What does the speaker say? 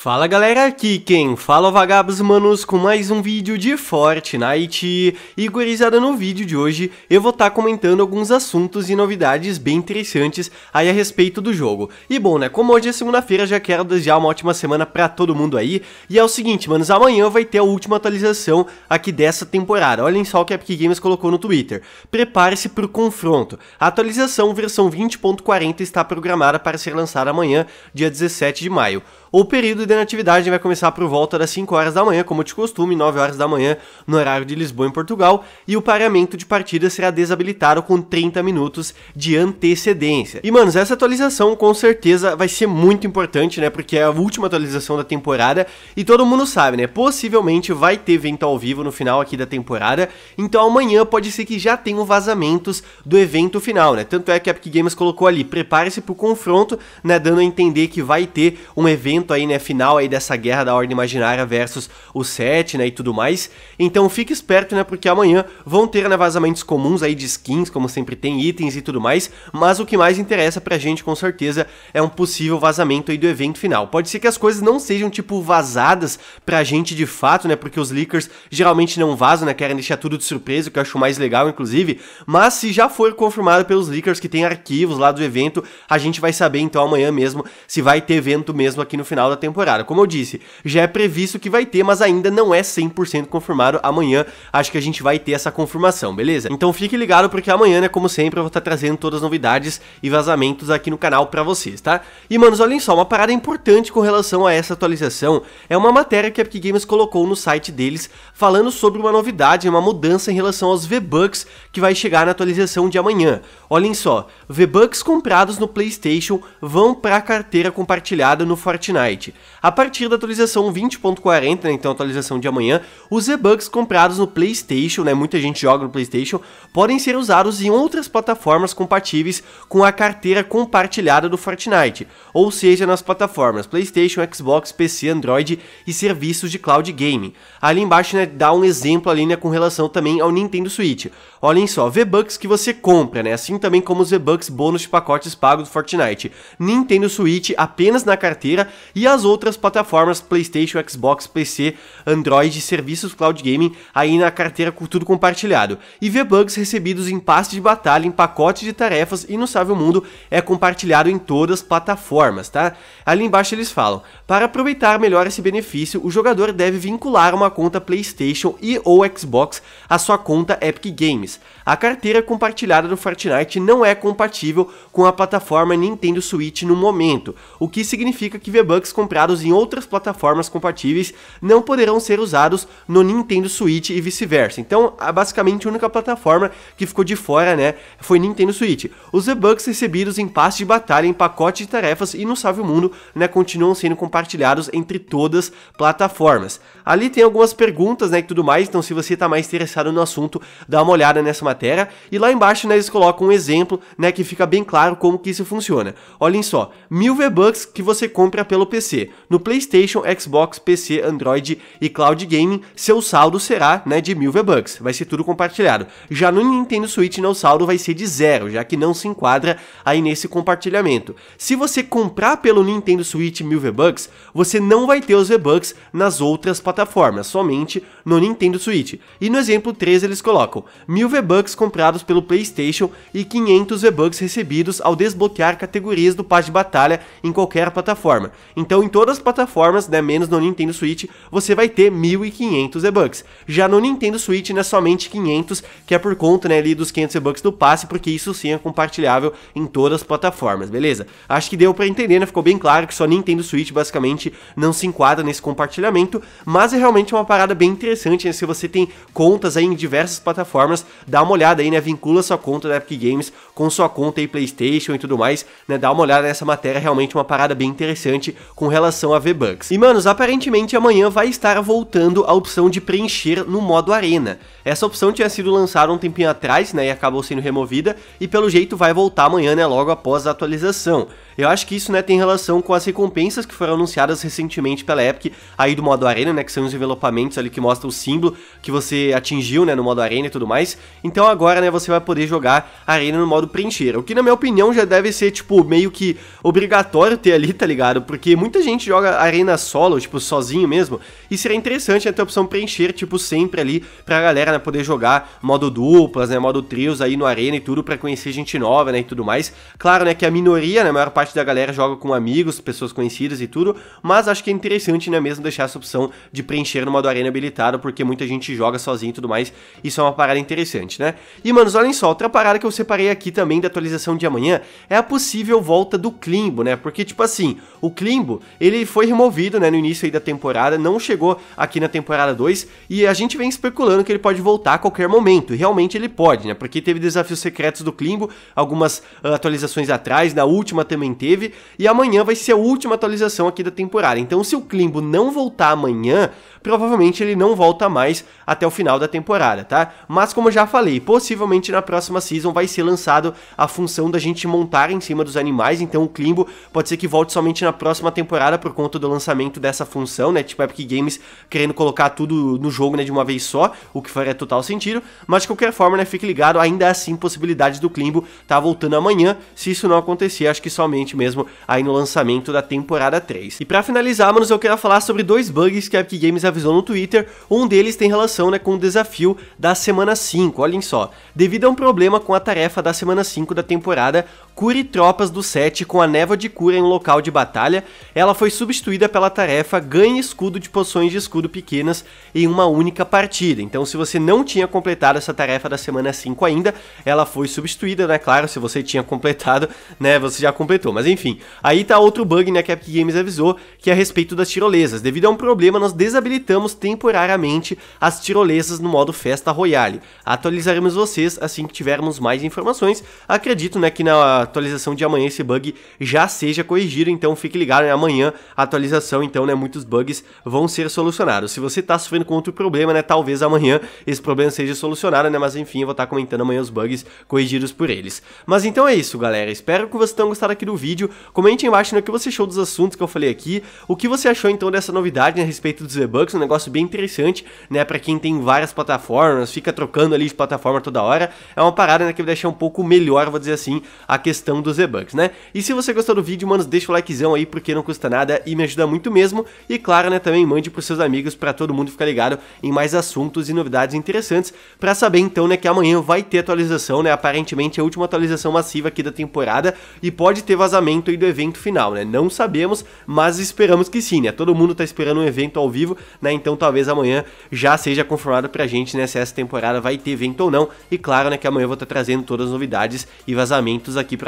Fala galera, aqui quem fala é vagabos manos com mais um vídeo de Fortnite e gurizada no vídeo de hoje eu vou estar tá comentando alguns assuntos e novidades bem interessantes aí a respeito do jogo. E bom né, como hoje é segunda-feira já quero desejar uma ótima semana pra todo mundo aí e é o seguinte manos, amanhã vai ter a última atualização aqui dessa temporada, olhem só o que a Epic Games colocou no Twitter, prepare-se pro confronto. A atualização versão 20.40 está programada para ser lançada amanhã dia 17 de maio. O período de inatividade vai começar por volta das 5 horas da manhã, como de costume, 9 horas da manhã, no horário de Lisboa em Portugal, e o paramento de partida será desabilitado com 30 minutos de antecedência. E, manos, essa atualização com certeza vai ser muito importante, né? Porque é a última atualização da temporada e todo mundo sabe, né? Possivelmente vai ter evento ao vivo no final aqui da temporada, então amanhã pode ser que já tenham vazamentos do evento final, né? Tanto é que a Epic Games colocou ali, prepare-se pro confronto, né? Dando a entender que vai ter um evento evento aí, né, final aí dessa guerra da Ordem Imaginária versus o Sete, né, e tudo mais. Então fique esperto, né, porque amanhã vão ter né, vazamentos comuns aí de skins, como sempre tem itens e tudo mais, mas o que mais interessa pra gente com certeza é um possível vazamento aí do evento final. Pode ser que as coisas não sejam tipo vazadas pra gente de fato, né, porque os leakers geralmente não vazam, né, querem deixar tudo de surpresa, o que eu acho mais legal inclusive, mas se já for confirmado pelos leakers que tem arquivos lá do evento, a gente vai saber então amanhã mesmo se vai ter evento mesmo aqui no final da temporada. Como eu disse, já é previsto que vai ter, mas ainda não é 100% confirmado. Amanhã acho que a gente vai ter essa confirmação, beleza? Então fique ligado porque amanhã, né, como sempre, eu vou estar trazendo todas as novidades e vazamentos aqui no canal pra vocês, tá? E, manos, olhem só, uma parada importante com relação a essa atualização é uma matéria que a Epic Games colocou no site deles falando sobre uma novidade, uma mudança em relação aos V-Bucks que vai chegar na atualização de amanhã. Olhem só, V-Bucks comprados no PlayStation vão para a carteira compartilhada no Fortnite Fortnite. A partir da atualização 20.40, né, então atualização de amanhã, os e-bucks comprados no PlayStation, né, muita gente joga no PlayStation, podem ser usados em outras plataformas compatíveis com a carteira compartilhada do Fortnite, ou seja, nas plataformas PlayStation, Xbox, PC, Android e serviços de cloud gaming. Ali embaixo né, dá um exemplo ali né, com relação também ao Nintendo Switch. Olhem só, V-Bucks que você compra, né? Assim também como os V-Bucks bônus de pacotes pagos do Fortnite. Nintendo Switch apenas na carteira e as outras plataformas PlayStation, Xbox, PC, Android e serviços cloud gaming aí na carteira com tudo compartilhado. E v bugs recebidos em passe de batalha, em pacote de tarefas e no Sábio Mundo é compartilhado em todas as plataformas, tá? Ali embaixo eles falam: para aproveitar melhor esse benefício, o jogador deve vincular uma conta PlayStation e ou Xbox à sua conta Epic Games. A carteira compartilhada do Fortnite não é compatível com a plataforma Nintendo Switch no momento, o que significa que v bugs bucks comprados em outras plataformas compatíveis não poderão ser usados no Nintendo Switch e vice-versa. Então, basicamente a única plataforma que ficou de fora, né, foi Nintendo Switch. Os V-Bucks recebidos em passe de batalha, em pacote de tarefas e no Salve o Mundo, né, continuam sendo compartilhados entre todas plataformas. Ali tem algumas perguntas, né, e tudo mais, então se você está mais interessado no assunto, dá uma olhada nessa matéria. E lá embaixo, né, eles colocam um exemplo, né, que fica bem claro como que isso funciona. Olhem só, mil V-Bucks que você compra pelo PC. No PlayStation, Xbox, PC, Android e Cloud Gaming, seu saldo será né, de 1000 V-Bucks, vai ser tudo compartilhado. Já no Nintendo Switch, o saldo vai ser de zero, já que não se enquadra aí nesse compartilhamento. Se você comprar pelo Nintendo Switch 1000 V-Bucks, você não vai ter os V-Bucks nas outras plataformas, somente no Nintendo Switch. E no exemplo 3 eles colocam 1000 V-Bucks comprados pelo PlayStation e 500 V-Bucks recebidos ao desbloquear categorias do Paz de batalha em qualquer plataforma. Então em todas as plataformas, né, menos no Nintendo Switch, você vai ter 1500 V-Bucks. Já no Nintendo Switch, né, somente 500, que é por conta, né, ali dos 500 V-Bucks do passe, porque isso sim é compartilhável em todas as plataformas, beleza? Acho que deu para entender, né? Ficou bem claro que só Nintendo Switch basicamente não se enquadra nesse compartilhamento, mas é realmente uma parada bem interessante interessante, né? Se você tem contas aí em diversas plataformas, dá uma olhada aí, né? Vincula sua conta da Epic Games com sua conta aí PlayStation e tudo mais, né? Dá uma olhada nessa matéria, realmente uma parada bem interessante com relação a V-Bucks. E, manos, aparentemente amanhã vai estar voltando a opção de preencher no modo Arena. Essa opção tinha sido lançada um tempinho atrás, né? E acabou sendo removida, e pelo jeito vai voltar amanhã, né? Logo após a atualização. Eu acho que isso né, tem relação com as recompensas que foram anunciadas recentemente pela Epic, aí do modo Arena, né, que são os envelopamentos ali que mostra o símbolo que você atingiu né, no modo Arena e tudo mais. Então agora né, você vai poder jogar Arena no modo preencher, o que na minha opinião já deve ser tipo meio que obrigatório ter ali, tá ligado? Porque muita gente joga Arena solo, tipo sozinho mesmo, e seria interessante né, ter a opção preencher, tipo sempre ali, pra galera né, poder jogar modo duplas, né, modo trios aí no Arena e tudo, pra conhecer gente nova né, e tudo mais. Claro né, que a minoria, né, a maior parte parte da galera joga com amigos, pessoas conhecidas e tudo, mas acho que é interessante, né, mesmo deixar essa opção de preencher no modo arena habilitado, porque muita gente joga sozinho e tudo mais, isso é uma parada interessante, né? E, manos, olhem só, outra parada que eu separei aqui também da atualização de amanhã é a possível volta do Klimbo, né? Porque, tipo assim, o Klimbo, ele foi removido, né, no início aí da temporada, não chegou aqui na temporada 2, e a gente vem especulando que ele pode voltar a qualquer momento, e realmente ele pode, né? Porque teve desafios secretos do Klimbo, algumas uh, atualizações atrás, na última também teve. E amanhã vai ser a última atualização aqui da temporada. Então, se o Klimbo não voltar amanhã, provavelmente ele não volta mais até o final da temporada, tá? Mas como eu já falei, possivelmente na próxima season vai ser lançado a função da gente montar em cima dos animais, então o Klimbo pode ser que volte somente na próxima temporada por conta do lançamento dessa função, né? Tipo a Epic Games querendo colocar tudo no jogo, né, de uma vez só, o que faria total sentido, mas de qualquer forma, né, fique ligado, ainda assim possibilidades do Klimbo tá voltando amanhã, se isso não acontecer, acho que somente mesmo aí no lançamento da temporada 3. E para finalizar, manos, eu quero falar sobre dois bugs que a Epic Games avisou avisou no Twitter, um deles tem relação né, com o desafio da semana 5, olhem só. Devido a um problema com a tarefa da semana 5 da temporada, cure tropas do set com a névoa de cura em local de batalha, ela foi substituída pela tarefa ganhe escudo de poções de escudo pequenas em uma única partida. Então se você não tinha completado essa tarefa da semana 5 ainda, ela foi substituída, né? Claro, se você tinha completado, né, você já completou. Mas enfim, aí tá outro bug, né, que a Epic Games avisou, que é a respeito das tirolesas. Devido a um problema, nós desabilitamos temporariamente as tirolesas no modo Festa Royale. Atualizaremos vocês assim que tivermos mais informações. Acredito, né, que na atualização de amanhã esse bug já seja corrigido, então fique ligado, né? amanhã a atualização, então, né, muitos bugs vão ser solucionados. Se você está sofrendo com outro problema, né, talvez amanhã esse problema seja solucionado, né, mas enfim, eu vou estar tá comentando amanhã os bugs corrigidos por eles. Mas então é isso, galera, espero que vocês tenham gostado aqui do vídeo, comente embaixo no né, o que você achou dos assuntos que eu falei aqui, o que você achou, então, dessa novidade né, a respeito dos v bugs um negócio bem interessante, né, para quem tem várias plataformas, fica trocando ali de plataforma toda hora, é uma parada, né, que vai deixar um pouco melhor, vou dizer assim, a questão questão dos e-bugs, né? E se você gostou do vídeo, mano, deixa o likezão aí porque não custa nada e me ajuda muito mesmo. E claro, né, também mande pros seus amigos para todo mundo ficar ligado em mais assuntos e novidades interessantes para saber então, né, que amanhã vai ter atualização, né? Aparentemente é a última atualização massiva aqui da temporada e pode ter vazamento aí do evento final, né? Não sabemos, mas esperamos que sim, né? Todo mundo tá esperando um evento ao vivo, né? Então talvez amanhã já seja confirmado pra gente, né, se essa temporada vai ter evento ou não. E claro, né, que amanhã eu vou estar tá trazendo todas as novidades e vazamentos aqui pra